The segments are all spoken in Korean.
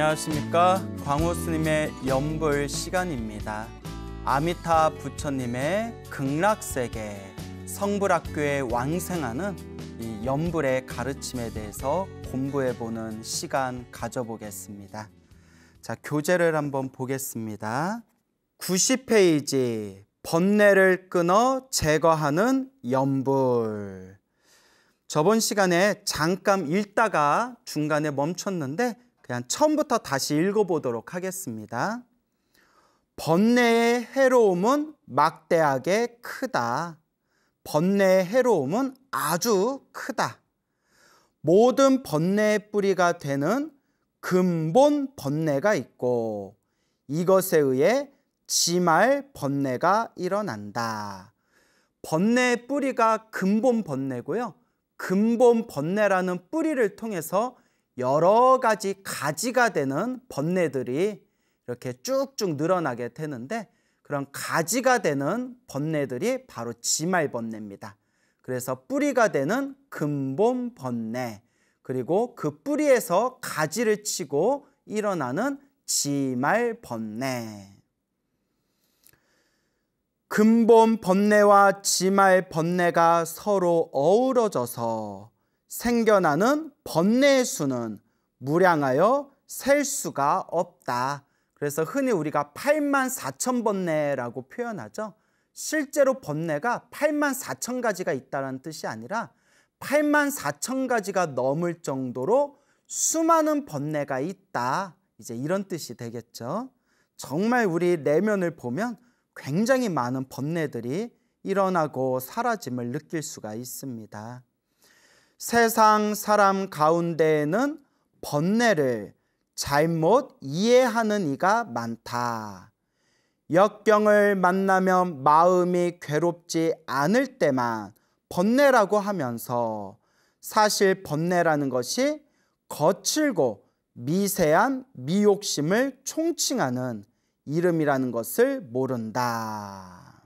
안녕하십니까 광호 스님의 연불 시간입니다 아미타 부처님의 극락세계 성불학교에 왕생하는 이 연불의 가르침에 대해서 공부해보는 시간 가져보겠습니다 자 교재를 한번 보겠습니다 90페이지 번뇌를 끊어 제거하는 연불 저번 시간에 잠깐 읽다가 중간에 멈췄는데 그냥 처음부터 다시 읽어보도록 하겠습니다. 번뇌의 해로움은 막대하게 크다. 번뇌의 해로움은 아주 크다. 모든 번뇌의 뿌리가 되는 근본 번뇌가 있고 이것에 의해 지말 번뇌가 일어난다. 번뇌의 뿌리가 근본 번뇌고요. 근본 번뇌라는 뿌리를 통해서 여러 가지 가지가 되는 번뇌들이 이렇게 쭉쭉 늘어나게 되는데 그런 가지가 되는 번뇌들이 바로 지말 번뇌입니다. 그래서 뿌리가 되는 근본 번뇌 그리고 그 뿌리에서 가지를 치고 일어나는 지말 번뇌 근본 번뇌와 지말 번뇌가 서로 어우러져서 생겨나는 번뇌의 수는 무량하여 셀 수가 없다. 그래서 흔히 우리가 8만 4천 번뇌라고 표현하죠. 실제로 번뇌가 8만 4천 가지가 있다는 뜻이 아니라 8만 4천 가지가 넘을 정도로 수많은 번뇌가 있다. 이제 이런 뜻이 되겠죠. 정말 우리 내면을 보면 굉장히 많은 번뇌들이 일어나고 사라짐을 느낄 수가 있습니다. 세상 사람 가운데에는 번뇌를 잘못 이해하는 이가 많다. 역경을 만나면 마음이 괴롭지 않을 때만 번뇌라고 하면서 사실 번뇌라는 것이 거칠고 미세한 미욕심을 총칭하는 이름이라는 것을 모른다.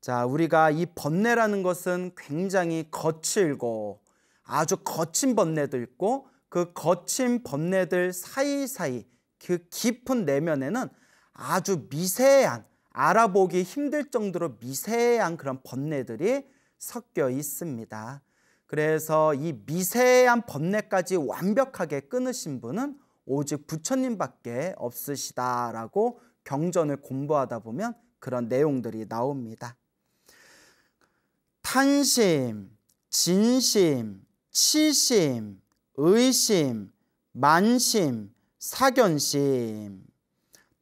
자, 우리가 이 번뇌라는 것은 굉장히 거칠고 아주 거친 번뇌도 있고 그 거친 번뇌들 사이사이 그 깊은 내면에는 아주 미세한 알아보기 힘들 정도로 미세한 그런 번뇌들이 섞여 있습니다. 그래서 이 미세한 번뇌까지 완벽하게 끊으신 분은 오직 부처님밖에 없으시다라고 경전을 공부하다 보면 그런 내용들이 나옵니다. 탄심, 진심, 치심, 의심, 만심, 사견심.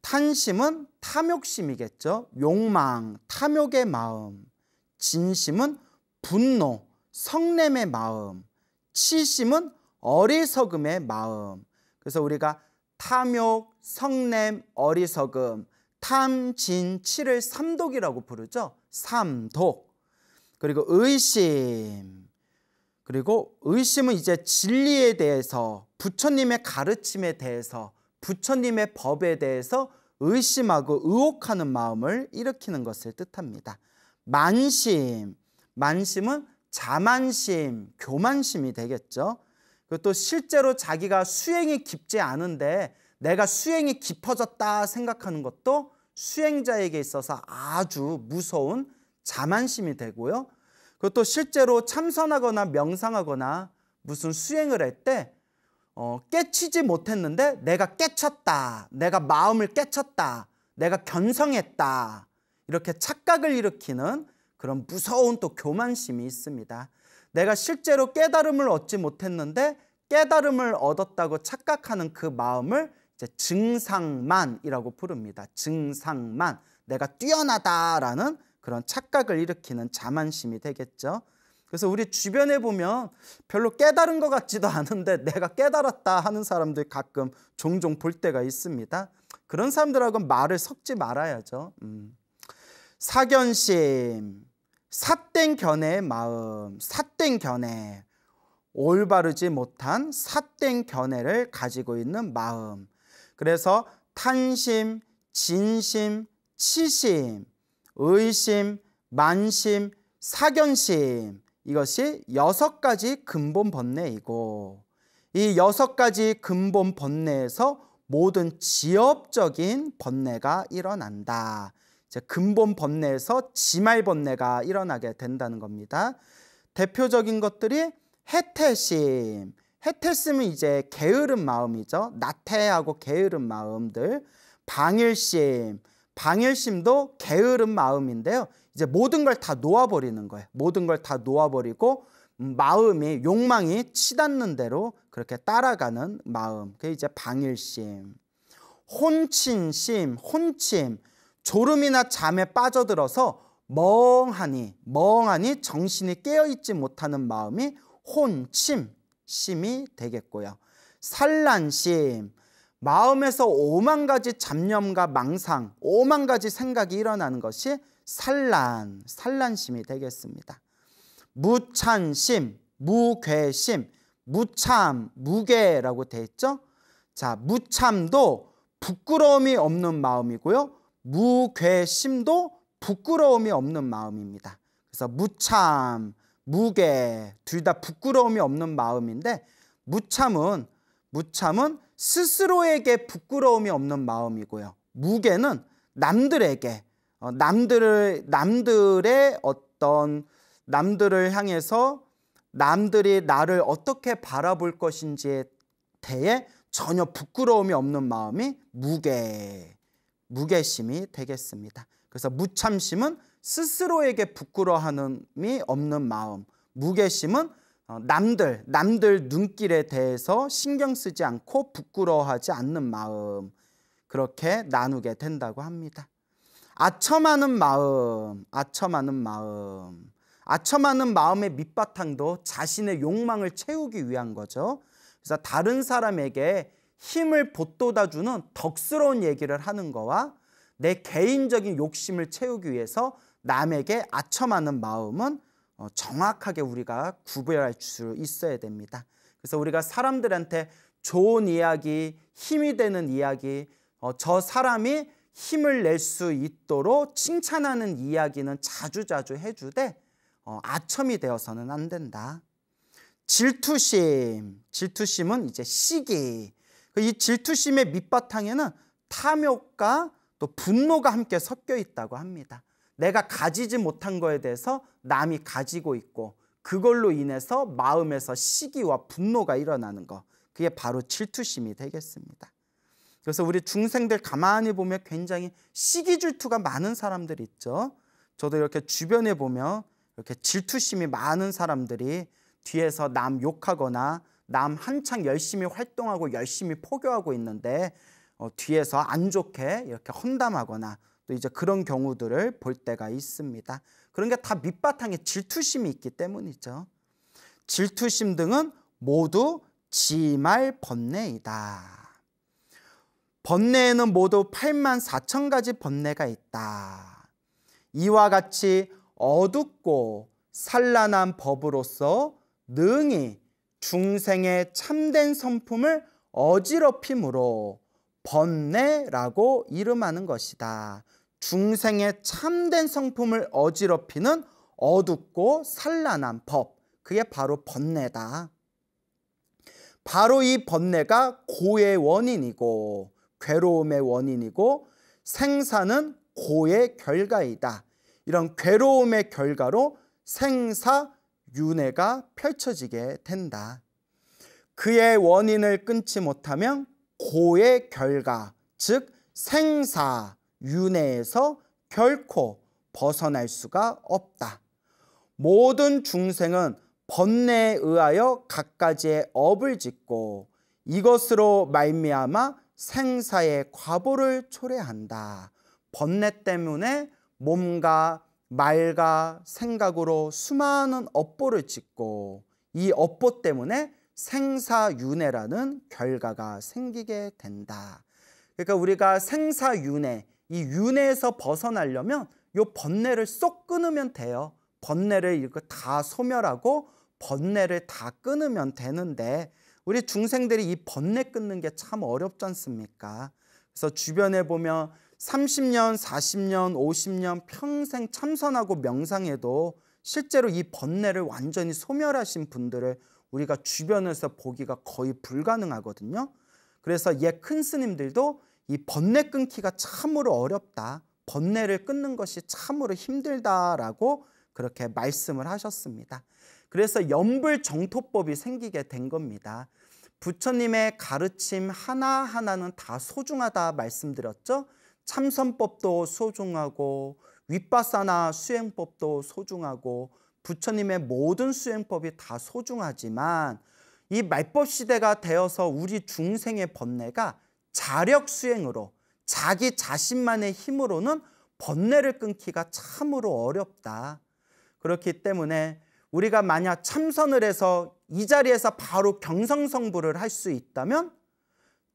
탄심은 탐욕심이겠죠. 욕망, 탐욕의 마음. 진심은 분노, 성냄의 마음. 치심은 어리석음의 마음. 그래서 우리가 탐욕, 성냄, 어리석음, 탐, 진, 치를 삼독이라고 부르죠. 삼독. 그리고 의심. 그리고 의심은 이제 진리에 대해서 부처님의 가르침에 대해서 부처님의 법에 대해서 의심하고 의혹하는 마음을 일으키는 것을 뜻합니다. 만심, 만심은 자만심, 교만심이 되겠죠. 그리고 실제로 자기가 수행이 깊지 않은데 내가 수행이 깊어졌다 생각하는 것도 수행자에게 있어서 아주 무서운 자만심이 되고요. 그것도 실제로 참선하거나 명상하거나 무슨 수행을 할때 어, 깨치지 못했는데 내가 깨쳤다. 내가 마음을 깨쳤다. 내가 견성했다. 이렇게 착각을 일으키는 그런 무서운 또 교만심이 있습니다. 내가 실제로 깨달음을 얻지 못했는데 깨달음을 얻었다고 착각하는 그 마음을 이제 증상만이라고 부릅니다. 증상만. 내가 뛰어나다라는 그런 착각을 일으키는 자만심이 되겠죠. 그래서 우리 주변에 보면 별로 깨달은 것 같지도 않은데 내가 깨달았다 하는 사람들 가끔 종종 볼 때가 있습니다. 그런 사람들하고는 말을 섞지 말아야죠. 음. 사견심, 삿된 견해의 마음, 삿된 견해, 올바르지 못한 삿된 견해를 가지고 있는 마음. 그래서 탄심, 진심, 치심, 의심, 만심, 사견심 이것이 여섯 가지 근본 번뇌이고 이 여섯 가지 근본 번뇌에서 모든 지엽적인 번뇌가 일어난다. 이제 근본 번뇌에서 지말 번뇌가 일어나게 된다는 겁니다. 대표적인 것들이 해태심. 해태심은 이제 게으른 마음이죠. 나태하고 게으른 마음들. 방일심. 방열심도 게으른 마음인데요. 이제 모든 걸 다 놓아버리는 거예요. 모든 걸 다 놓아버리고 음, 마음이 욕망이 치닫는 대로 그렇게 따라가는 마음. 그게 이제 방일심. 혼친심, 혼침. 졸음이나 잠에 빠져들어서 멍하니, 멍하니 정신이 깨어있지 못하는 마음이 혼침, 심이 되겠고요. 산란심, 마음에서 오만 가지 잡념과 망상, 오만 가지 생각이 일어나는 것이 산란, 산란심이 되겠습니다. 무찬심, 무괴심, 무참, 무괴라고 돼 있죠? 자, 무참도 부끄러움이 없는 마음이고요. 무괴심도 부끄러움이 없는 마음입니다. 그래서 무참, 무괴 둘 다 부끄러움이 없는 마음인데 무참은 무참은 스스로에게 부끄러움이 없는 마음이고요. 무게는 남들에게 어, 남들을 남들의 어떤 남들을 향해서 남들이 나를 어떻게 바라볼 것인지에 대해 전혀 부끄러움이 없는 마음이 무게 무게심이 되겠습니다. 그래서 무참심은 스스로에게 부끄러함이 없는 마음, 무게심은 어, 남들 남들 눈길에 대해서 신경 쓰지 않고 부끄러워하지 않는 마음 그렇게 나누게 된다고 합니다. 아첨하는 마음, 아첨하는 마음. 아첨하는 마음의 밑바탕도 자신의 욕망을 채우기 위한 거죠. 그래서 다른 사람에게 힘을 보돋아 주는 덕스러운 얘기를 하는 거와 내 개인적인 욕심을 채우기 위해서 남에게 아첨하는 마음은 어, 정확하게 우리가 구별할 수 있어야 됩니다. 그래서 우리가 사람들한테 좋은 이야기, 힘이 되는 이야기, 어, 저 사람이 힘을 낼 수 있도록 칭찬하는 이야기는 자주자주 해주되 어, 아첨이 되어서는 안 된다. 질투심, 질투심은 이제 시기. 그 이 질투심의 밑바탕에는 탐욕과 또 분노가 함께 섞여 있다고 합니다. 내가 가지지 못한 거에 대해서 남이 가지고 있고 그걸로 인해서 마음에서 시기와 분노가 일어나는 거 그게 바로 질투심이 되겠습니다. 그래서 우리 중생들 가만히 보면 굉장히 시기 질투가 많은 사람들 있죠. 저도 이렇게 주변에 보면 이렇게 질투심이 많은 사람들이 뒤에서 남 욕하거나 남 한창 열심히 활동하고 열심히 포교하고 있는데 어, 뒤에서 안 좋게 이렇게 험담하거나 또 이제 그런 경우들을 볼 때가 있습니다. 그런 게 다 밑바탕에 질투심이 있기 때문이죠. 질투심 등은 모두 지말 번뇌이다. 번뇌에는 모두 8만 4천 가지 번뇌가 있다. 이와 같이 어둡고 산란한 법으로서 능히 중생의 참된 성품을 어지럽힘으로 번뇌라고 이름하는 것이다. 중생의 참된 성품을 어지럽히는 어둡고 산란한 법. 그게 바로 번뇌다. 바로 이 번뇌가 고의 원인이고 괴로움의 원인이고 생사는 고의 결과이다. 이런 괴로움의 결과로 생사 윤회가 펼쳐지게 된다. 그의 원인을 끊지 못하면 고의 결과, 즉 생사, 윤회에서 결코 벗어날 수가 없다. 모든 중생은 번뇌에 의하여 각가지의 업을 짓고 이것으로 말미암아 생사의 과보를 초래한다. 번뇌 때문에 몸과 말과 생각으로 수많은 업보를 짓고 이 업보 때문에 생사윤회라는 결과가 생기게 된다. 그러니까 우리가 생사윤회 이 윤회에서 벗어나려면 요 번뇌를 쏙 끊으면 돼요. 번뇌를 이렇다 소멸하고 번뇌를 다 끊으면 되는데 우리 중생들이 이 번뇌 끊는 게 참 어렵지 않습니까? 그래서 주변에 보면 30년, 40년, 50년 평생 참선하고 명상해도 실제로 이 번뇌를 완전히 소멸하신 분들을 우리가 주변에서 보기가 거의 불가능하거든요. 그래서 옛 큰 스님들도 이 번뇌 끊기가 참으로 어렵다. 번뇌를 끊는 것이 참으로 힘들다라고 그렇게 말씀을 하셨습니다. 그래서 염불 정토법이 생기게 된 겁니다. 부처님의 가르침 하나하나는 다 소중하다 말씀드렸죠. 참선법도 소중하고 윗바사나 수행법도 소중하고 부처님의 모든 수행법이 다 소중하지만 이 말법 시대가 되어서 우리 중생의 번뇌가 자력 수행으로 자기 자신만의 힘으로는 번뇌를 끊기가 참으로 어렵다. 그렇기 때문에 우리가 만약 참선을 해서 이 자리에서 바로 경성성부를 할 수 있다면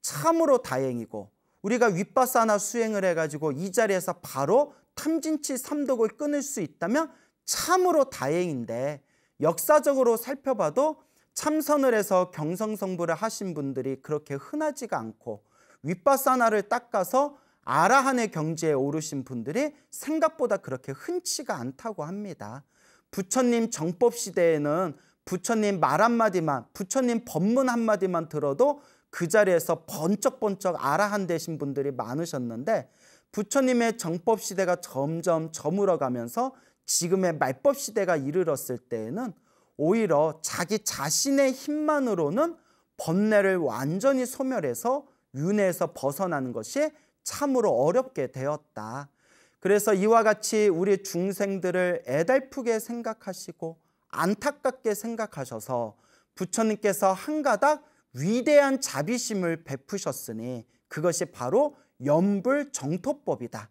참으로 다행이고 우리가 윗바사나 수행을 해가지고 이 자리에서 바로 탐진치 삼독을 끊을 수 있다면 참으로 다행인데 역사적으로 살펴봐도 참선을 해서 경성성부를 하신 분들이 그렇게 흔하지가 않고 윗바사나를 닦아서 아라한의 경지에 오르신 분들이 생각보다 그렇게 흔치가 않다고 합니다. 부처님 정법 시대에는 부처님 말 한마디만 부처님 법문 한마디만 들어도 그 자리에서 번쩍번쩍 아라한 되신 분들이 많으셨는데 부처님의 정법 시대가 점점 저물어가면서 지금의 말법 시대가 이르렀을 때에는 오히려 자기 자신의 힘만으로는 번뇌를 완전히 소멸해서 윤회에서 벗어나는 것이 참으로 어렵게 되었다. 그래서 이와 같이 우리 중생들을 애달프게 생각하시고 안타깝게 생각하셔서 부처님께서 한 가닥 위대한 자비심을 베푸셨으니 그것이 바로 염불 정토법이다.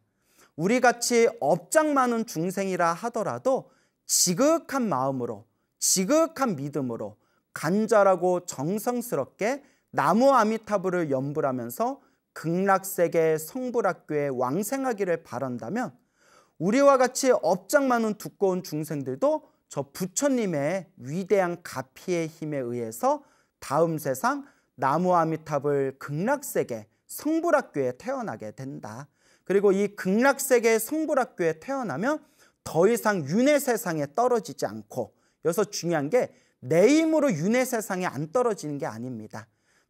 우리 같이 업장 많은 중생이라 하더라도 지극한 마음으로 지극한 믿음으로 간절하고 정성스럽게 나무 아미타불을 염불하면서 극락세계 성불학교에 왕생하기를 바란다면 우리와 같이 업장 많은 두꺼운 중생들도 저 부처님의 위대한 가피의 힘에 의해서 다음 세상 나무 아미타불 극락세계 성불학교에 태어나게 된다. 그리고 이 극락세계 성불학교에 태어나면 더 이상 윤회 세상에 떨어지지 않고 여기서 중요한 게 내 힘으로 윤회 세상에 안 떨어지는 게 아닙니다.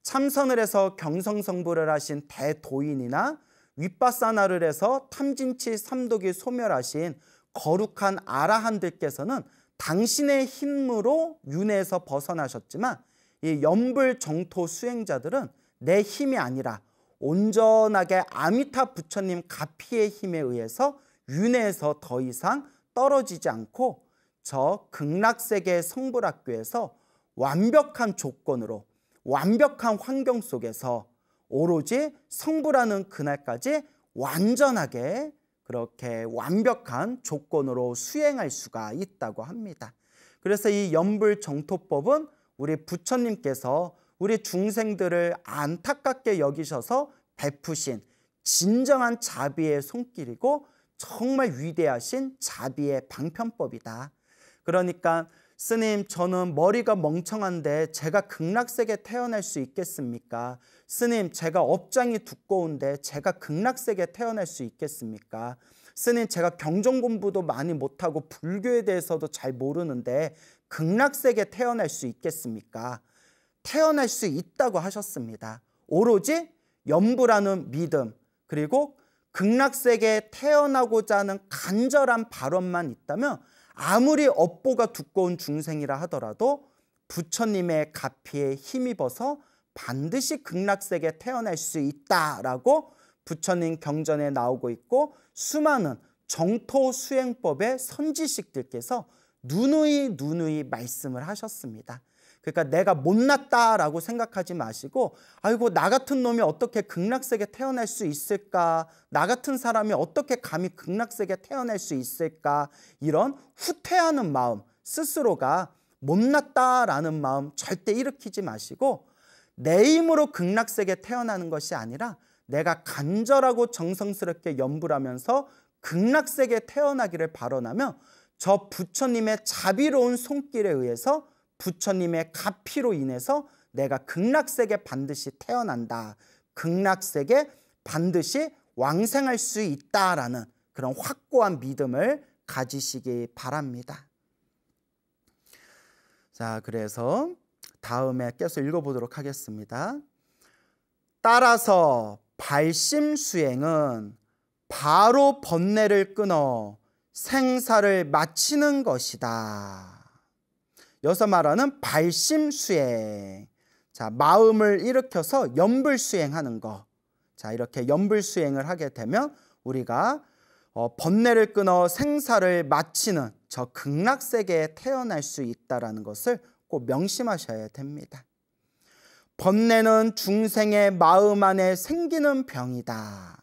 참선을 해서 경성성불을 하신 대도인이나 윗바사나를 해서 탐진치 삼독이 소멸하신 거룩한 아라한들께서는 당신의 힘으로 윤회에서 벗어나셨지만 이 연불 정토 수행자들은 내 힘이 아니라 온전하게 아미타 부처님 가피의 힘에 의해서 윤회에서 더 이상 떨어지지 않고 저 극락세계 성불학교에서 완벽한 조건으로 완벽한 환경 속에서 오로지 성부라는 그날까지 완전하게 그렇게 완벽한 조건으로 수행할 수가 있다고 합니다. 그래서 이 연불 정토법은 우리 부처님께서 우리 중생들을 안타깝게 여기셔서 베푸신 진정한 자비의 손길이고 정말 위대하신 자비의 방편법이다. 그러니까 스님, 저는 머리가 멍청한데 제가 극락세계 태어날 수 있겠습니까? 스님, 제가 업장이 두꺼운데 제가 극락세계 태어날 수 있겠습니까? 스님, 제가 경전 공부도 많이 못하고 불교에 대해서도 잘 모르는데 극락세계 태어날 수 있겠습니까? 태어날 수 있다고 하셨습니다. 오로지 염부라는 믿음 그리고 극락세계에 태어나고자 하는 간절한 발언만 있다면 아무리 업보가 두꺼운 중생이라 하더라도 부처님의 가피에 힘입어서 반드시 극락세계 태어날 수 있다라고 부처님 경전에 나오고 있고 수많은 정토 수행법의 선지식들께서 누누이 누누이 말씀을 하셨습니다. 그러니까 내가 못났다라고 생각하지 마시고 아이고 나 같은 놈이 어떻게 극락세계 태어날 수 있을까 나 같은 사람이 어떻게 감히 극락세계 태어날 수 있을까 이런 후퇴하는 마음 스스로가 못났다라는 마음 절대 일으키지 마시고 내 힘으로 극락세계 태어나는 것이 아니라 내가 간절하고 정성스럽게 염불하면서 극락세계 태어나기를 발언하며 저 부처님의 자비로운 손길에 의해서 부처님의 가피로 인해서 내가 극락세계 반드시 태어난다. 극락세계 반드시 왕생할 수 있다라는 그런 확고한 믿음을 가지시기 바랍니다. 자, 그래서 다음에 계속 읽어보도록 하겠습니다. 따라서 발심 수행은 바로 번뇌를 끊어 생사를 마치는 것이다. 여섯서 말하는 발심 수행. 자, 마음을 일으켜서 염불 수행하는 거. 자, 이렇게 염불 수행을 하게 되면 우리가 어, 번뇌를 끊어 생사를 마치는 저 극락 세계에 태어날 수 있다라는 것을 꼭 명심하셔야 됩니다. 번뇌는 중생의 마음 안에 생기는 병이다.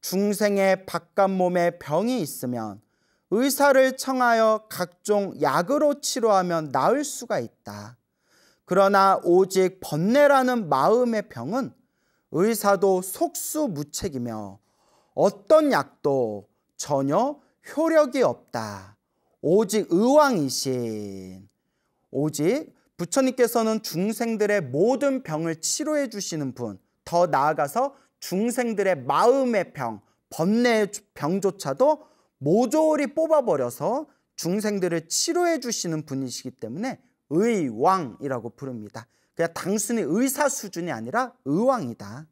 중생의 바깥 몸에 병이 있으면 의사를 청하여 각종 약으로 치료하면 나을 수가 있다. 그러나 오직 번뇌라는 마음의 병은 의사도 속수무책이며 어떤 약도 전혀 효력이 없다. 오직 의왕이신. 오직 부처님께서는 중생들의 모든 병을 치료해 주시는 분, 더 나아가서 중생들의 마음의 병, 번뇌의 병조차도 모조리 뽑아버려서 중생들을 치료해 주시는 분이시기 때문에 의왕이라고 부릅니다. 그냥 단순히 의사 수준이 아니라 의왕이다.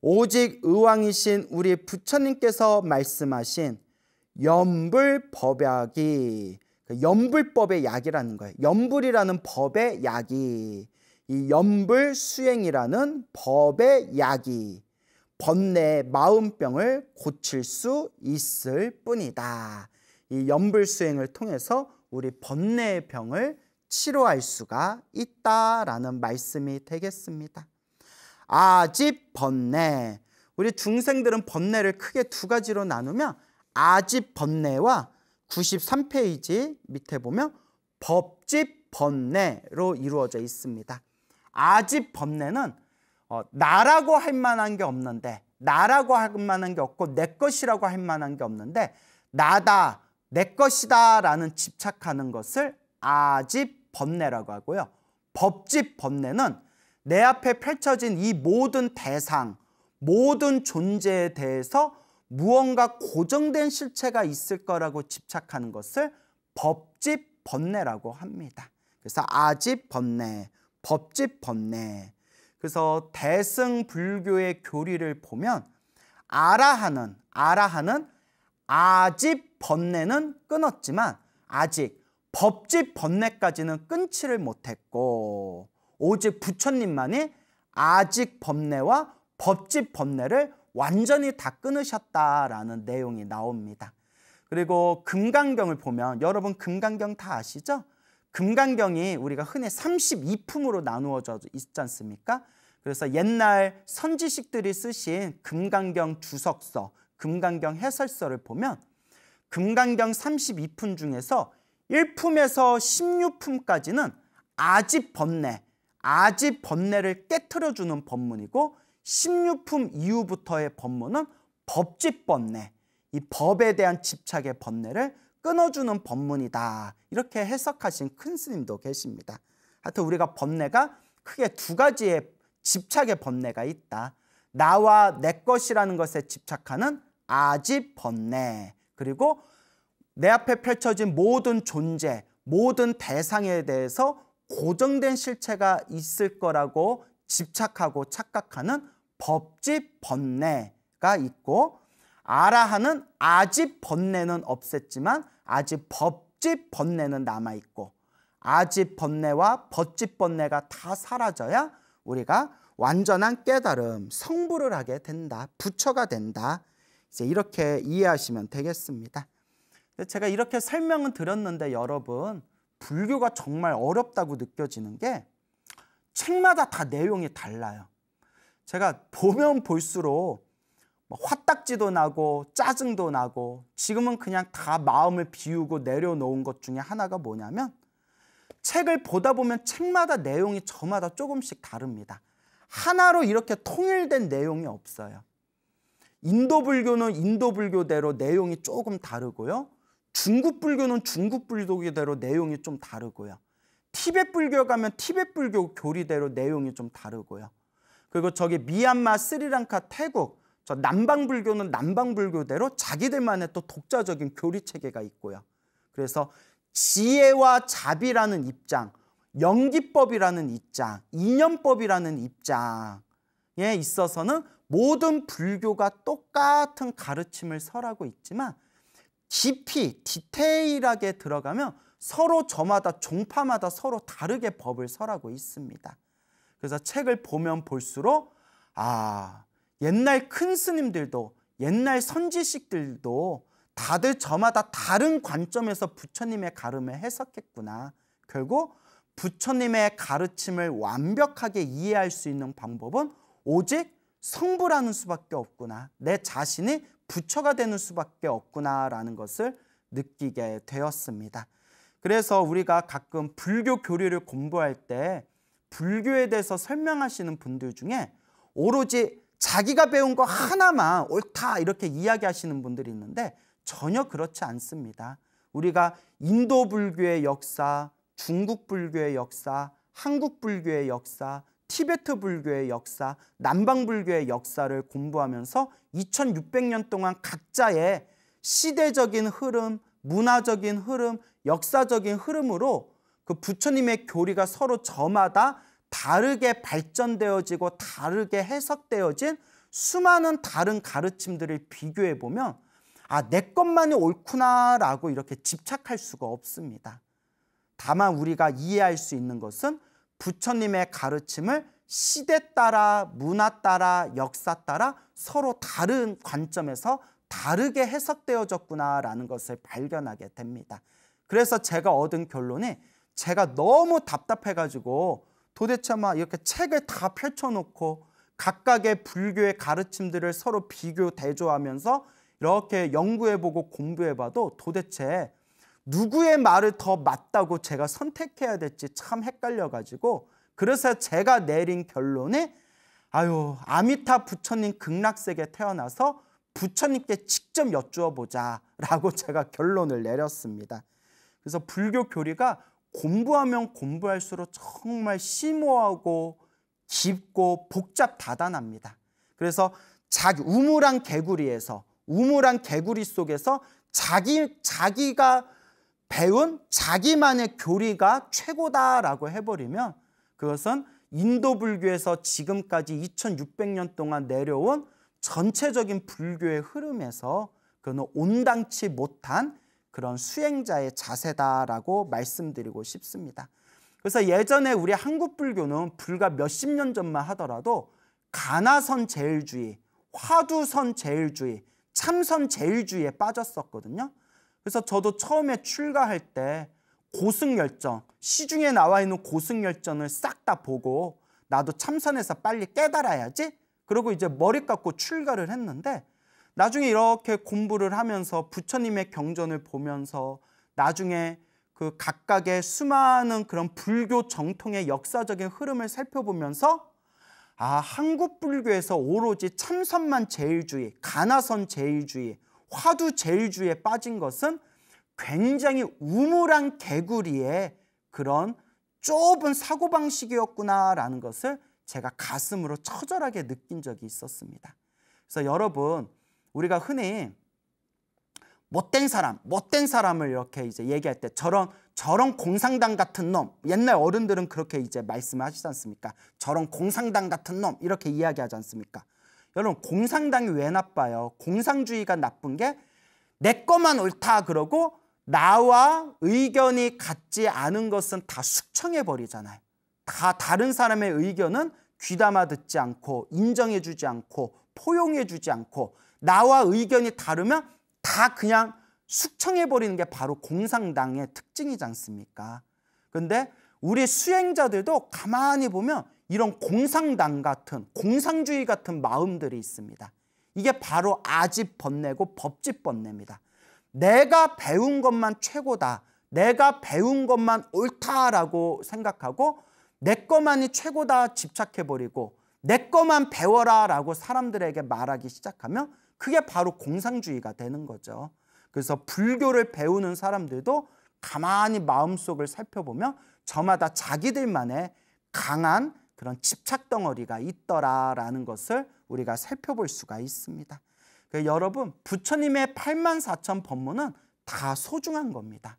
오직 의왕이신 우리 부처님께서 말씀하신 염불법약이 그 염불법의 약이라는 거예요. 염불이라는 법의 약이 이 염불 수행이라는 법의 약이 번뇌 마음병을 고칠 수 있을 뿐이다. 이 염불 수행을 통해서 우리 번뇌의 병을 치료할 수가 있다라는 말씀이 되겠습니다. 아집 번뇌. 우리 중생들은 번뇌를 크게 두 가지로 나누면 아집 번뇌와 93페이지 밑에 보면 법집 번뇌로 이루어져 있습니다. 아집 번뇌는 어, 나라고 할 만한 게 없는데 나라고 할 만한 게 없고 내 것이라고 할 만한 게 없는데 나다 내 것이다 라는 집착하는 것을 아집 법례라고 하고요. 법집 법례는 내 앞에 펼쳐진 이 모든 대상, 모든 존재에 대해서 무언가 고정된 실체가 있을 거라고 집착하는 것을 법집 법례라고 합니다. 그래서 아집 법례, 법집 법례 그래서 대승 불교의 교리를 보면 아라하는 아라하는 아직 번뇌는 끊었지만 아직 법집 번뇌까지는 끊지를 못했고 오직 부처님만이 아직 번뇌와 법집 번뇌를 완전히 다 끊으셨다라는 내용이 나옵니다. 그리고 금강경을 보면 여러분 금강경 다 아시죠? 금강경이 우리가 흔히 32품으로 나누어져 있지 않습니까? 그래서 옛날 선지식들이 쓰신 금강경 주석서, 금강경 해설서를 보면 금강경 32품 중에서 1품에서 16품까지는 아집 번뇌, 아집 번뇌를 깨뜨려주는 법문이고 16품 이후부터의 법문은 법집 번뇌, 이 법에 대한 집착의 번뇌를 끊어주는 법문이다. 이렇게 해석하신 큰 스님도 계십니다. 하여튼 우리가 번뇌가 크게 두 가지의 집착의 번뇌가 있다. 나와 내 것이라는 것에 집착하는 아집 번뇌 그리고 내 앞에 펼쳐진 모든 존재, 모든 대상에 대해서 고정된 실체가 있을 거라고 집착하고 착각하는 법집 번뇌가 있고 아라하는 아직 번뇌는 없앴지만 아직 법집 번뇌는 남아있고 아직 번뇌와 법집 번뇌가 다 사라져야 우리가 완전한 깨달음, 성부를 하게 된다. 부처가 된다. 이제 이렇게 이해하시면 되겠습니다. 제가 이렇게 설명은 드렸는데 여러분 불교가 정말 어렵다고 느껴지는 게 책마다 다 내용이 달라요. 제가 보면 볼수록 뭐 화딱지도 나고 짜증도 나고 지금은 그냥 다 마음을 비우고 내려놓은 것 중에 하나가 뭐냐면 책을 보다 보면 책마다 내용이 저마다 조금씩 다릅니다. 하나로 이렇게 통일된 내용이 없어요. 인도 불교는 인도 불교대로 내용이 조금 다르고요. 중국 불교는 중국 불교대로 내용이 좀 다르고요. 티벳 불교 가면 티벳 불교 교리대로 내용이 좀 다르고요. 그리고 저기 미얀마, 스리랑카, 태국 저 남방불교는 남방불교대로 자기들만의 또 독자적인 교리 체계가 있고요. 그래서 지혜와 자비라는 입장, 영기법이라는 입장, 이념법이라는 입장에 있어서는 모든 불교가 똑같은 가르침을 설하고 있지만 깊이 디테일하게 들어가면 서로 저마다 종파마다 서로 다르게 법을 설하고 있습니다. 그래서 책을 보면 볼수록 아 옛날 큰 스님들도 옛날 선지식들도 다들 저마다 다른 관점에서 부처님의 가름을 해석했구나. 결국 부처님의 가르침을 완벽하게 이해할 수 있는 방법은 오직 성부라는 수밖에 없구나. 내 자신이 부처가 되는 수밖에 없구나라는 것을 느끼게 되었습니다. 그래서 우리가 가끔 불교 교리를 공부할 때 불교에 대해서 설명하시는 분들 중에 오로지 자기가 배운 거 하나만 옳다 이렇게 이야기하시는 분들이 있는데 전혀 그렇지 않습니다. 우리가 인도 불교의 역사, 중국 불교의 역사, 한국 불교의 역사, 티베트 불교의 역사, 남방 불교의 역사를 공부하면서 2600년 동안 각자의 시대적인 흐름, 문화적인 흐름, 역사적인 흐름으로 그 부처님의 교리가 서로 저마다 다르게 발전되어지고 다르게 해석되어진 수많은 다른 가르침들을 비교해 보면 아, 내 것만이 옳구나라고 이렇게 집착할 수가 없습니다. 다만 우리가 이해할 수 있는 것은 부처님의 가르침을 시대 따라 문화 따라 역사 따라 서로 다른 관점에서 다르게 해석되어졌구나라는 것을 발견하게 됩니다. 그래서 제가 얻은 결론이 제가 너무 답답해가지고 도대체 막 이렇게 책을 다 펼쳐놓고 각각의 불교의 가르침들을 서로 비교 대조하면서 이렇게 연구해보고 공부해봐도 도대체 누구의 말을 더 맞다고 제가 선택해야 될지 참 헷갈려가지고 그래서 제가 내린 결론에 아유 아미타 부처님 극락세계 태어나서 부처님께 직접 여쭈어 보자라고 제가 결론을 내렸습니다. 그래서 불교 교리가 공부하면 공부할수록 정말 심오하고 깊고 복잡 다단합니다. 그래서 자기 우물안 개구리에서 우물안 개구리 속에서 자기 자기가 배운 자기만의 교리가 최고다라고 해버리면 그것은 인도 불교에서 지금까지 2600년 동안 내려온 전체적인 불교의 흐름에서 그는 온당치 못한 그런 수행자의 자세다라고 말씀드리고 싶습니다. 그래서 예전에 우리 한국 불교는 불과 몇십 년 전만 하더라도 가나선 제일주의, 화두선 제일주의, 참선 제일주의에 빠졌었거든요. 그래서 저도 처음에 출가할 때 고승열전, 시중에 나와 있는 고승열전을 싹 다 보고 나도 참선해서 빨리 깨달아야지. 그리고 이제 머리 깎고 출가를 했는데 나중에 이렇게 공부를 하면서 부처님의 경전을 보면서 나중에 그 각각의 수많은 그런 불교 정통의 역사적인 흐름을 살펴보면서 아, 한국 불교에서 오로지 참선만 제일주의, 가나선 제일주의, 화두 제일주의에 빠진 것은 굉장히 우물한 개구리의 그런 좁은 사고방식이었구나라는 것을 제가 가슴으로 처절하게 느낀 적이 있었습니다. 그래서 여러분, 우리가 흔히 못된 사람, 못된 사람을 이렇게 이제 얘기할 때 저런 저런 공상당 같은 놈 옛날 어른들은 그렇게 이제 말씀하시지 않습니까? 저런 공상당 같은 놈 이렇게 이야기하지 않습니까? 여러분 공상당이 왜 나빠요? 공상주의가 나쁜 게 내 것만 옳다 그러고 나와 의견이 같지 않은 것은 다 숙청해 버리잖아요. 다 다른 사람의 의견은 귀담아 듣지 않고 인정해 주지 않고 포용해 주지 않고 나와 의견이 다르면 다 그냥 숙청해버리는 게 바로 공상당의 특징이지 않습니까? 그런데 우리 수행자들도 가만히 보면 이런 공상당 같은 공상주의 같은 마음들이 있습니다. 이게 바로 아집 번뇌고 법집 번뇌입니다. 내가 배운 것만 최고다. 내가 배운 것만 옳다라고 생각하고 내 것만이 최고다 집착해버리고 내 것만 배워라라고 사람들에게 말하기 시작하면 그게 바로 공상주의가 되는 거죠. 그래서 불교를 배우는 사람들도 가만히 마음속을 살펴보면 저마다 자기들만의 강한 그런 집착 덩어리가 있더라라는 것을 우리가 살펴볼 수가 있습니다. 여러분 부처님의 8만 4천 법문은 다 소중한 겁니다.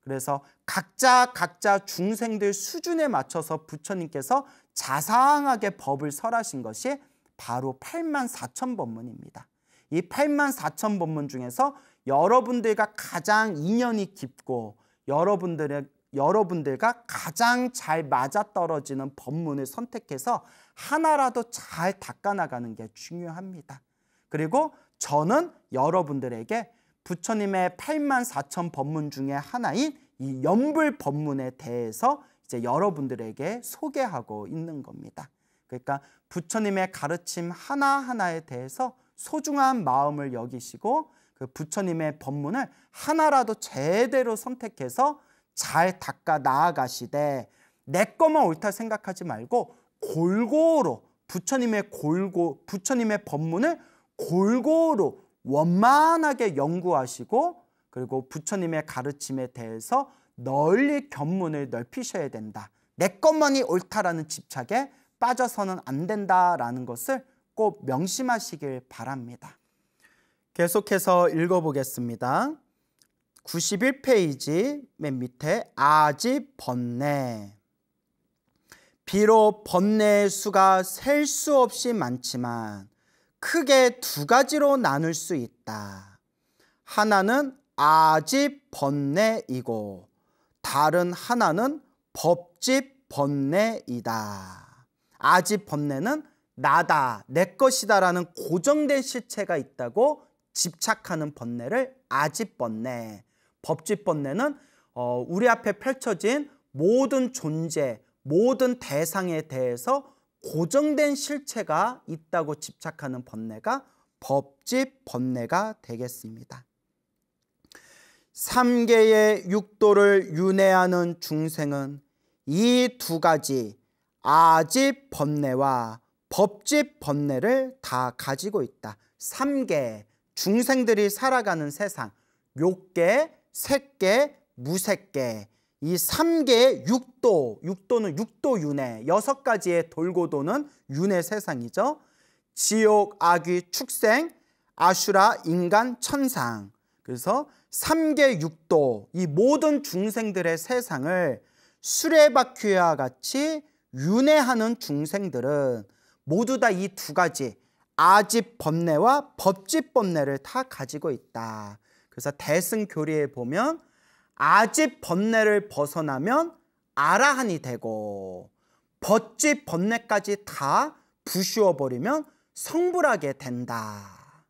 그래서 각자 각자 중생들 수준에 맞춰서 부처님께서 자상하게 법을 설하신 것이 바로 8만 4천 법문입니다. 이 8만 4천 본문 중에서 여러분들과 가장 인연이 깊고 여러분들의 여러분들과 가장 잘 맞아떨어지는 법문을 선택해서 하나라도 잘 닦아나가는 게 중요합니다. 그리고 저는 여러분들에게 부처님의 8만 4천 법문 중에 하나인 이 연불 법문에 대해서 이제 여러분들에게 소개하고 있는 겁니다. 그러니까 부처님의 가르침 하나하나에 대해서 소중한 마음을 여기시고 그 부처님의 법문을 하나라도 제대로 선택해서 잘 닦아 나아가시되 내 것만 옳다 생각하지 말고 골고루 부처님의 골고 부처님의 법문을 골고루 원만하게 연구하시고 그리고 부처님의 가르침에 대해서 널리 견문을 넓히셔야 된다. 내 것만이 옳다라는 집착에 빠져서는 안 된다라는 것을 꼭 명심하시길 바랍니다. 계속해서 읽어보겠습니다. 91페이지 맨 밑에 아지 번뇌 비록 번뇌의 수가 셀 수 없이 많지만 크게 두 가지로 나눌 수 있다. 하나는 아지 번뇌이고 다른 하나는 법집 번뇌이다. 아지 번뇌는 나다, 내 것이다 라는 고정된 실체가 있다고 집착하는 번뇌를 아집번뇌, 법집번뇌는 어, 우리 앞에 펼쳐진 모든 존재, 모든 대상에 대해서 고정된 실체가 있다고 집착하는 번뇌가 법집 번뇌가 되겠습니다. 삼계의 육도를 윤회하는 중생은 이 두 가지 아집 번뇌와 법집 번뇌를 다 가지고 있다. 삼계 중생들이 살아가는 세상 욕계, 색계, 무색계 이 삼계의 육도, 육도는 육도윤회 여섯 가지의 돌고 도는 윤회 세상이죠. 지옥, 악귀, 축생, 아슈라, 인간, 천상 그래서 삼계 육도 이 모든 중생들의 세상을 수레바퀴와 같이 윤회하는 중생들은 모두 다 이 두 가지 아집 법례와 법집 법례를 다 가지고 있다. 그래서 대승교리에 보면 아집 법례를 벗어나면 아라한이 되고 법집 법례까지 다부시어 버리면 성불하게 된다.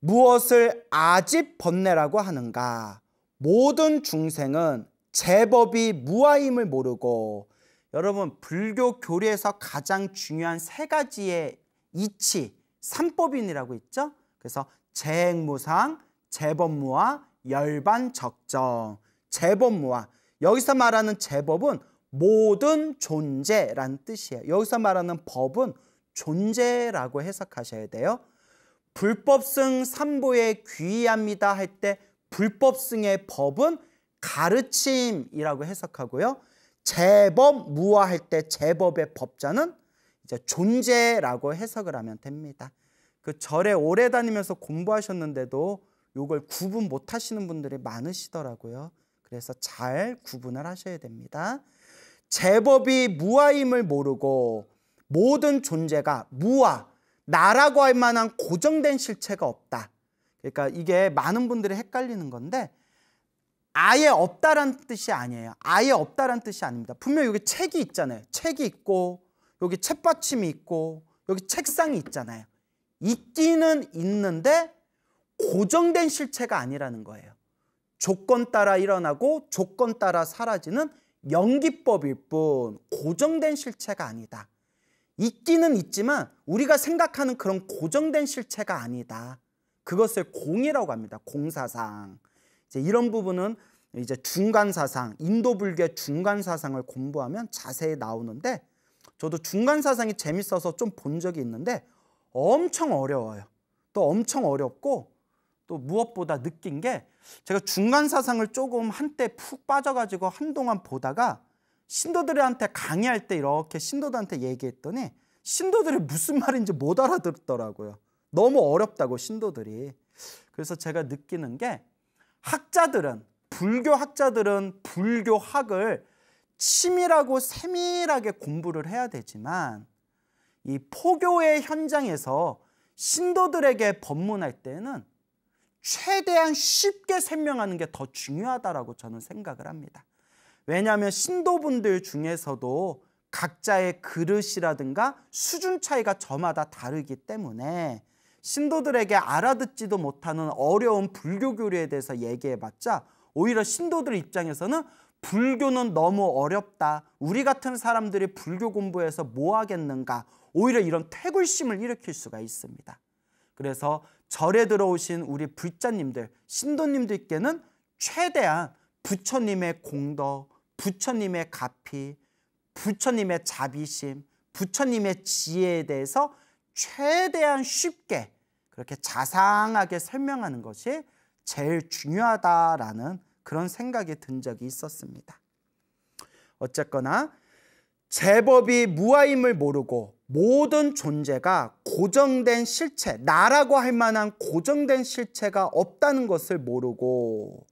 무엇을 아집 법례라고 하는가? 모든 중생은 제법이 무아임을 모르고 여러분 불교 교리에서 가장 중요한 세 가지의 이치, 삼법인이라고 있죠. 그래서 재행무상, 재범무와 열반적정, 재범무와 여기서 말하는 재법은 모든 존재라는 뜻이에요. 여기서 말하는 법은 존재라고 해석하셔야 돼요. 불법승 삼보에 귀의합니다 할 때 불법승의 법은 가르침이라고 해석하고요. 제법 무화할 때 제법의 법자는 이제 존재라고 해석을 하면 됩니다. 그 절에 오래 다니면서 공부하셨는데도 이걸 구분 못 하시는 분들이 많으시더라고요. 그래서 잘 구분을 하셔야 됩니다. 제법이 무아임을 모르고 모든 존재가 무아, 나라고 할 만한 고정된 실체가 없다. 그러니까 이게 많은 분들이 헷갈리는 건데 아예 없다란 뜻이 아니에요. 아예 없다란 뜻이 아닙니다. 분명 여기 책이 있잖아요. 책이 있고 여기 책받침이 있고 여기 책상이 있잖아요. 있기는 있는데 고정된 실체가 아니라는 거예요. 조건 따라 일어나고 조건 따라 사라지는 연기법일 뿐 고정된 실체가 아니다. 있기는 있지만 우리가 생각하는 그런 고정된 실체가 아니다. 그것을 공이라고 합니다. 공사상. 이제 이런 부분은 이제 중간 사상, 인도 불교의 중간 사상을 공부하면 자세히 나오는데 저도 중간 사상이 재밌어서 좀 본 적이 있는데 엄청 어려워요. 또 엄청 어렵고 또 무엇보다 느낀 게 제가 중간 사상을 조금 한때 푹 빠져가지고 한동안 보다가 신도들한테 강의할 때 이렇게 신도들한테 얘기했더니 신도들이 무슨 말인지 못 알아듣더라고요. 너무 어렵다고 신도들이. 그래서 제가 느끼는 게 학자들은 불교 학자들은 불교학을 치밀하고 세밀하게 공부를 해야 되지만 이 포교의 현장에서 신도들에게 법문할 때는 최대한 쉽게 설명하는 게 더 중요하다라고 저는 생각을 합니다. 왜냐하면 신도분들 중에서도 각자의 그릇이라든가 수준 차이가 저마다 다르기 때문에 신도들에게 알아듣지도 못하는 어려운 불교 교리에 대해서 얘기해봤자 오히려 신도들 입장에서는 불교는 너무 어렵다. 우리 같은 사람들이 불교 공부해서 뭐 하겠는가. 오히려 이런 퇴굴심을 일으킬 수가 있습니다. 그래서 절에 들어오신 우리 불자님들, 신도님들께는 최대한 부처님의 공덕, 부처님의 가피, 부처님의 자비심, 부처님의 지혜에 대해서 최대한 쉽게 그렇게 자상하게 설명하는 것이 제일 중요하다라는 그런 생각이 든 적이 있었습니다. 어쨌거나 제법이 무아임을 모르고 모든 존재가 고정된 실체, 나라고 할 만한 고정된 실체가 없다는 것을 모르고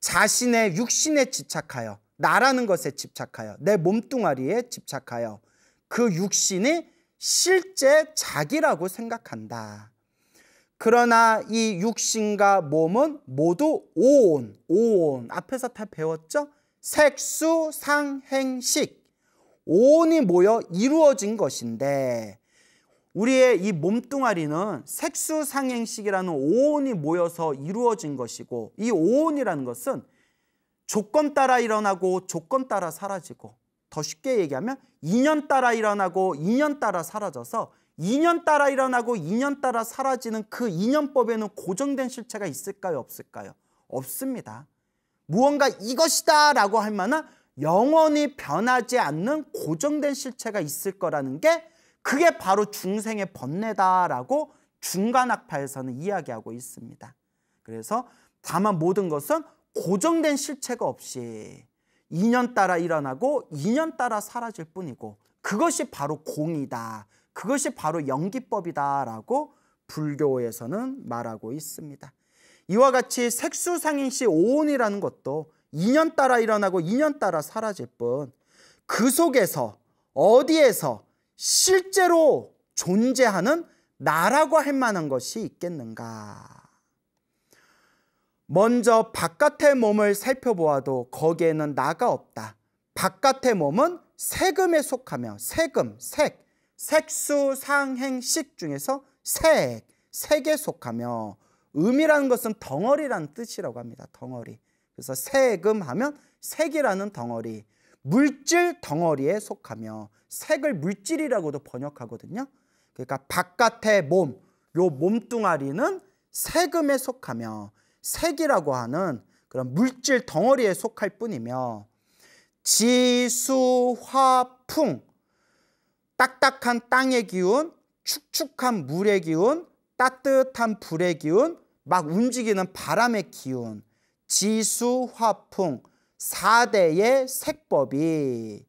자신의 육신에 집착하여 나라는 것에 집착하여 내 몸뚱아리에 집착하여 그 육신이 실제 자기라고 생각한다. 그러나 이 육신과 몸은 모두 오온, 오온. 앞에서 다 배웠죠? 색수, 상, 행식. 오온이 모여 이루어진 것인데 우리의 이 몸뚱아리는 색수상행식이라는 오온이 모여서 이루어진 것이고 이 오온이라는 것은 조건 따라 일어나고 조건 따라 사라지고 더 쉽게 얘기하면 2년 따라 일어나고 2년 따라 사라져서 2년 따라 일어나고 2년 따라 사라지는 그 2년법에는 고정된 실체가 있을까요? 없을까요? 없습니다. 무언가 이것이다 라고 할 만한 영원히 변하지 않는 고정된 실체가 있을 거라는 게 그게 바로 중생의 번뇌다라고 중간학파에서는 이야기하고 있습니다. 그래서 다만 모든 것은 고정된 실체가 없이 2년 따라 일어나고 2년 따라 사라질 뿐이고 그것이 바로 공이다. 그것이 바로 연기법이다라고 불교에서는 말하고 있습니다. 이와 같이 색수상인시 오온이라는 것도 2년 따라 일어나고 2년 따라 사라질 뿐그 속에서 어디에서 실제로 존재하는 나라고 할 만한 것이 있겠는가 먼저 바깥의 몸을 살펴보아도 거기에는 나가 없다. 바깥의 몸은 세금에 속하며 세금, 색, 색수, 상행, 식 중에서 색, 색에 속하며 음이라는 것은 덩어리라는 뜻이라고 합니다. 덩어리. 그래서 세금 하면 색이라는 덩어리, 물질 덩어리에 속하며 색을 물질이라고도 번역하거든요. 그러니까 바깥의 몸, 요 몸뚱아리는 세금에 속하며 색이라고 하는 그런 물질 덩어리에 속할 뿐이며 지수화풍 딱딱한 땅의 기운, 축축한 물의 기운, 따뜻한 불의 기운, 막 움직이는 바람의 기운, 지수화풍, 사대의 색법이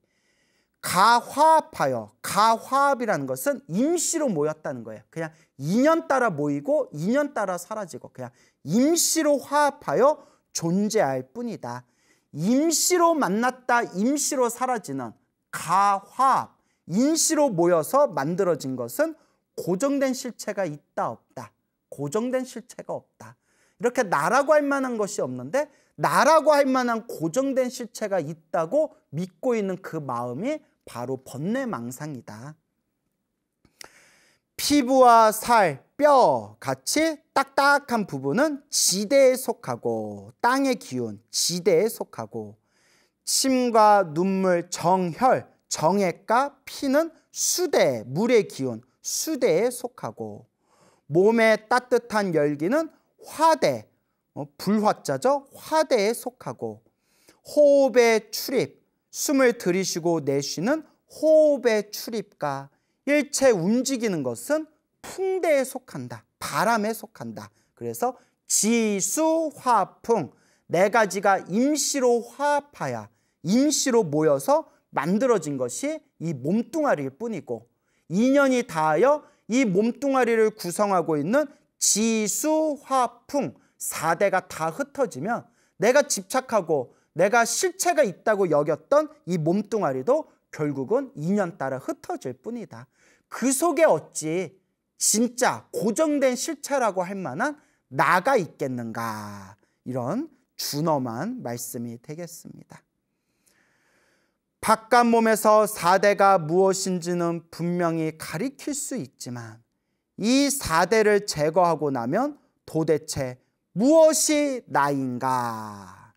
가화합하여 가화합이라는 것은 임시로 모였다는 거예요. 그냥 인연 따라 모이고 인연 따라 사라지고 그냥 임시로 화합하여 존재할 뿐이다. 임시로 만났다 임시로 사라지는 가화합 임시로 모여서 만들어진 것은 고정된 실체가 있다 없다. 고정된 실체가 없다. 이렇게 나라고 할 만한 것이 없는데 나라고 할 만한 고정된 실체가 있다고 믿고 있는 그 마음이 바로 번뇌망상이다. 피부와 살, 뼈 같이 딱딱한 부분은 지대에 속하고 땅의 기운, 지대에 속하고 침과 눈물, 정혈, 정액과 피는 수대, 물의 기운, 수대에 속하고 몸의 따뜻한 열기는 화대, 어, 불화자죠. 화대에 속하고 호흡의 출입, 숨을 들이쉬고 내쉬는 호흡의 출입과 일체 움직이는 것은 풍대에 속한다. 바람에 속한다. 그래서 지수 화풍 네 가지가 임시로 화합하여 임시로 모여서 만들어진 것이 이 몸뚱아리일 뿐이고 인연이 닿아여 이 몸뚱아리를 구성하고 있는 지수 화풍 사대가다 흩어지면 내가 집착하고 내가 실체가 있다고 여겼던 이 몸뚱아리도 결국은 인연 따라 흩어질 뿐이다. 그 속에 어찌 진짜 고정된 실체라고 할 만한 나가 있겠는가 이런 준엄한 말씀이 되겠습니다. 바깥 몸에서 4대가 무엇인지는 분명히 가리킬 수 있지만 이 4대를 제거하고 나면 도대체 무엇이 나인가?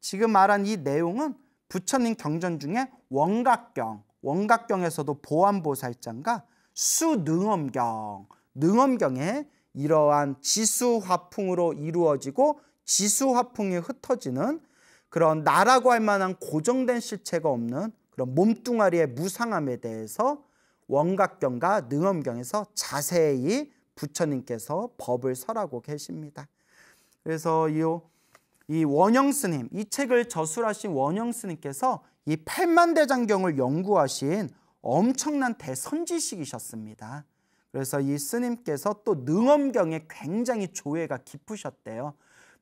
지금 말한 이 내용은 부처님 경전 중에 원각경, 원각경에서도 보안보살장과 수능엄경, 능엄경에 이러한 지수화풍으로 이루어지고 지수화풍이 흩어지는 그런 나라고 할 만한 고정된 실체가 없는 그런 몸뚱아리의 무상함에 대해서 원각경과 능엄경에서 자세히 부처님께서 법을 설하고 계십니다. 그래서 이이 원영 스님, 이 책을 저술하신 원영 스님께서 이 팔만대장경을 연구하신 엄청난 대선지식이셨습니다. 그래서 이 스님께서 또 능엄경에 굉장히 조예가 깊으셨대요.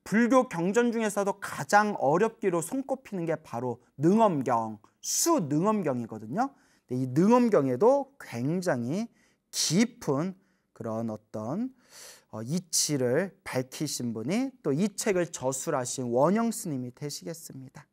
불교 경전 중에서도 가장 어렵기로 손꼽히는 게 바로 능엄경, 수능엄경이거든요. 이 능엄경에도 굉장히 깊은 그런 어떤 어, 이치를 밝히신 분이 또 이 책을 저술하신 원영 스님이 되시겠습니다.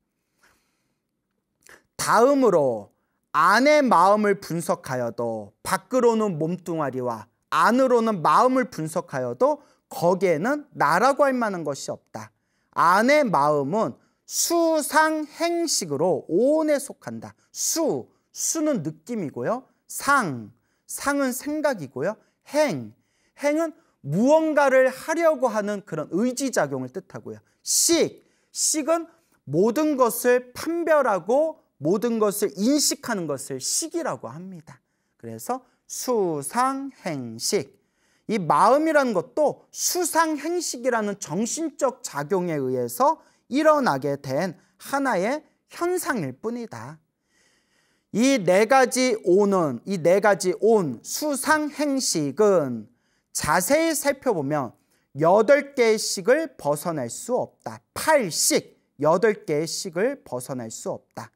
다음으로 안의 마음을 분석하여도 밖으로는 몸뚱아리와 안으로는 마음을 분석하여도 거기에는 나라고 할 만한 것이 없다. 안의 마음은 수상행식으로 온에 속한다. 수, 수는 느낌이고요. 상, 상은 생각이고요. 행, 행은 무언가를 하려고 하는 그런 의지작용을 뜻하고요. 식, 식은 모든 것을 판별하고 모든 것을 인식하는 것을 식이라고 합니다. 그래서 수상행식. 이 마음이라는 것도 수상행식이라는 정신적 작용에 의해서 일어나게 된 하나의 현상일 뿐이다. 이 네 가지 온은, 이네 가지 온, 수상행식은 자세히 살펴보면 여덟 개씩을 벗어날 수 없다. 팔씩 여덟 개씩을 벗어날 수 없다.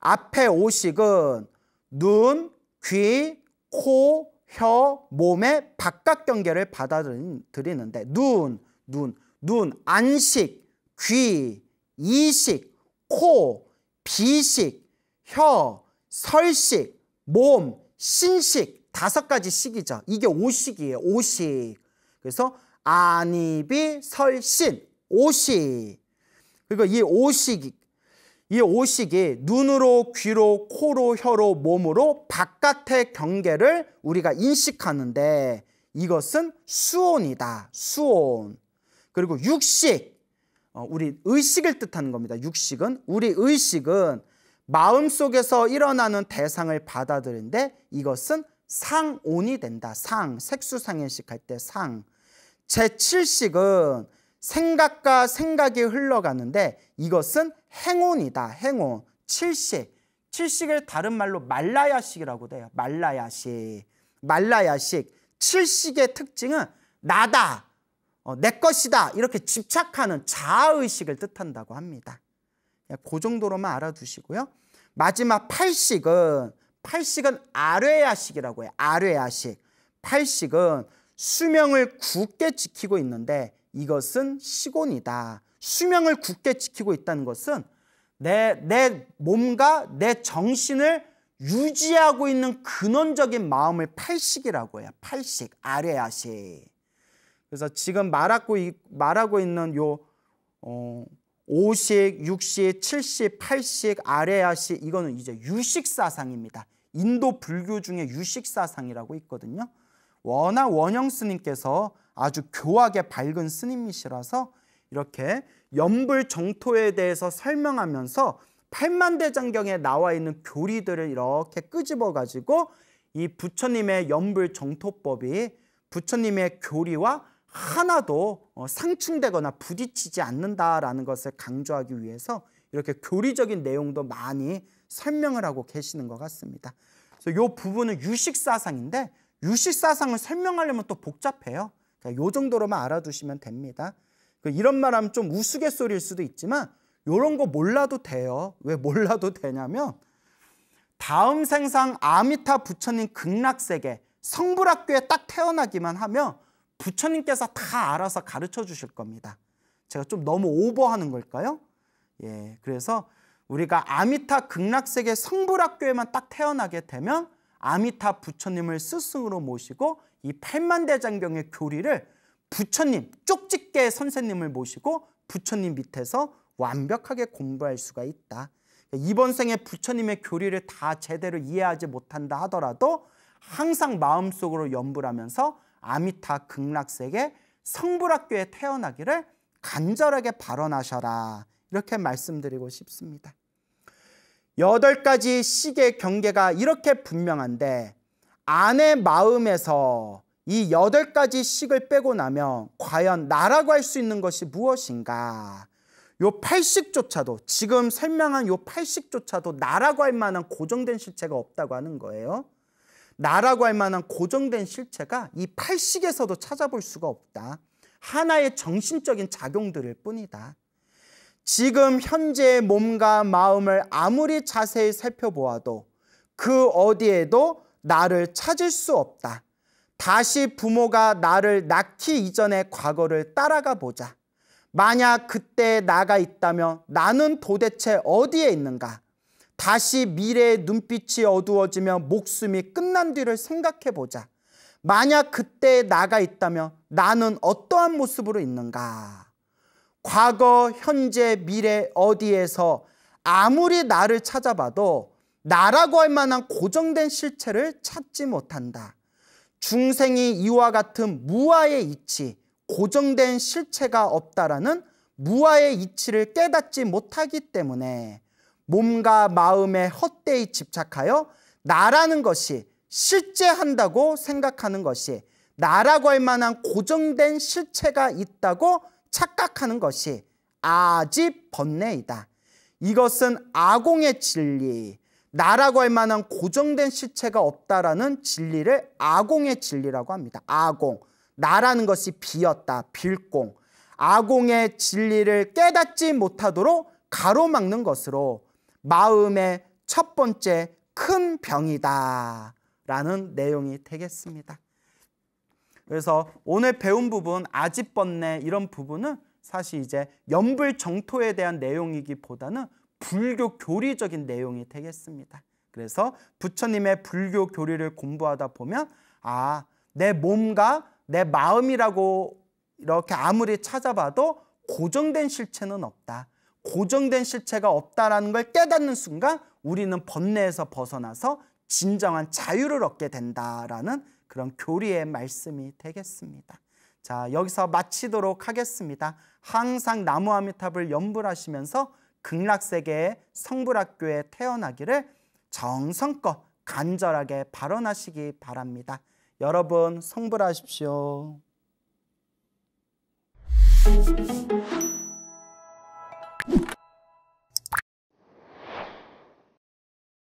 앞에 오식은 눈, 귀, 코, 혀, 몸의 바깥 경계를 받아들이는데 눈, 눈, 눈, 안식, 귀, 이식, 코, 비식, 혀, 설식, 몸, 신식 다섯 가지 식이죠. 이게 오식이에요. 오식. 그래서 안입이 설신 오식. 그리고 이 오식 이 오식이 눈으로, 귀로, 코로, 혀로, 몸으로 바깥의 경계를 우리가 인식하는데 이것은 수온이다. 수온. 그리고 육식. 어, 우리 의식을 뜻하는 겁니다. 육식은. 우리 의식은 마음속에서 일어나는 대상을 받아들인데 이것은 상온이 된다. 상, 색수상인식 할 때 상. 제7식은 생각과 생각이 흘러가는데 이것은 행운이다 행온. 칠식. 칠식을 다른 말로 말라야식이라고 돼요. 말라야식. 말라야식. 칠식의 특징은 나다. 어, 내 것이다. 이렇게 집착하는 자아의식을 뜻한다고 합니다. 예, 그 정도로만 알아두시고요. 마지막 팔식은 팔식은 아뢰야식이라고 해요. 아뢰야식. 팔식은 수명을 굳게 지키고 있는데 이것은 시곤이다. 수명을 굳게 지키고 있다는 것은 내, 내 몸과 내 정신을 유지하고 있는 근원적인 마음을 팔식이라고 해요. 팔식, 아레아시 그래서 지금 말하고, 말하고 있는 요, 어, 5식, 6식, 7식, 8식, 아레아식, 이거는 이제 유식사상입니다. 인도 불교 중에 유식사상이라고 있거든요. 워낙 원영 스님께서 아주 교학의 밝은 스님이시라서 이렇게 연불 정토에 대해서 설명하면서 팔만대장경에 나와 있는 교리들을 이렇게 끄집어 가지고 이 부처님의 연불 정토법이 부처님의 교리와 하나도 어, 상충되거나 부딪히지 않는다라는 것을 강조하기 위해서 이렇게 교리적인 내용도 많이 설명을 하고 계시는 것 같습니다. 그래서 요 부분은 유식사상인데 유식사상을 설명하려면 또 복잡해요. 그니까요 정도로만 알아두시면 됩니다. 그 이런 말하면 좀 우스갯소리일 수도 있지만 이런 거 몰라도 돼요. 왜 몰라도 되냐면 다음 생상 아미타 부처님 극락세계 성불학교에 딱 태어나기만 하면 부처님께서 다 알아서 가르쳐 주실 겁니다. 제가 좀 너무 오버하는 걸까요? 예, 그래서 우리가 아미타 극락세계 성불학교에만 딱 태어나게 되면 아미타 부처님을 스승으로 모시고 이 팔만대장경의 교리를 부처님, 쪽집게 선생님을 모시고 부처님 밑에서 완벽하게 공부할 수가 있다. 그러니까 이번 생에 부처님의 교리를 다 제대로 이해하지 못한다 하더라도 항상 마음속으로 염불하면서 아미타 극락세계 성불학교에 태어나기를 간절하게 발언하셔라 이렇게 말씀드리고 싶습니다. 여덟 가지 시계 경계가 이렇게 분명한데 아내 마음에서 이 여덟 가지 식을 빼고 나면 과연 나라고 할 수 있는 것이 무엇인가? 요 팔식조차도 지금 설명한 요 팔식조차도 나라고 할 만한 고정된 실체가 없다고 하는 거예요. 나라고 할 만한 고정된 실체가 이 팔식에서도 찾아볼 수가 없다. 하나의 정신적인 작용들일 뿐이다. 지금 현재의 몸과 마음을 아무리 자세히 살펴보아도 그 어디에도 나를 찾을 수 없다. 다시 부모가 나를 낳기 이전의 과거를 따라가 보자. 만약 그때 나가 있다면 나는 도대체 어디에 있는가? 다시 미래의 눈빛이 어두워지며 목숨이 끝난 뒤를 생각해 보자. 만약 그때 나가 있다면 나는 어떠한 모습으로 있는가? 과거, 현재, 미래 어디에서 아무리 나를 찾아봐도 나라고 할 만한 고정된 실체를 찾지 못한다. 중생이 이와 같은 무아의 이치, 고정된 실체가 없다라는 무아의 이치를 깨닫지 못하기 때문에 몸과 마음에 헛되이 집착하여 나라는 것이 실제한다고 생각하는 것이 나라고 할 만한 고정된 실체가 있다고 착각하는 것이 아직 번뇌이다. 이것은 아공의 진리, 나라고 할 만한 고정된 시체가 없다라는 진리를 아공의 진리라고 합니다. 아공. 나라는 것이 비었다, 빌공. 아공의 진리를 깨닫지 못하도록 가로막는 것으로 마음의 첫 번째 큰 병이다. 라는 내용이 되겠습니다. 그래서 오늘 배운 부분, 아집번뇌 이런 부분은 사실 이제 연불정토에 대한 내용이기보다는 불교 교리적인 내용이 되겠습니다. 그래서 부처님의 불교 교리를 공부하다 보면 아, 내 몸과 내 마음이라고 이렇게 아무리 찾아봐도 고정된 실체는 없다. 고정된 실체가 없다라는 걸 깨닫는 순간 우리는 번뇌에서 벗어나서 진정한 자유를 얻게 된다라는 그런 교리의 말씀이 되겠습니다. 자, 여기서 마치도록 하겠습니다. 항상 나무 아미탑을 염불하시면서 극락세계의 성불학교에 태어나기를 정성껏 간절하게 발언하시기 바랍니다. 여러분 성불하십시오.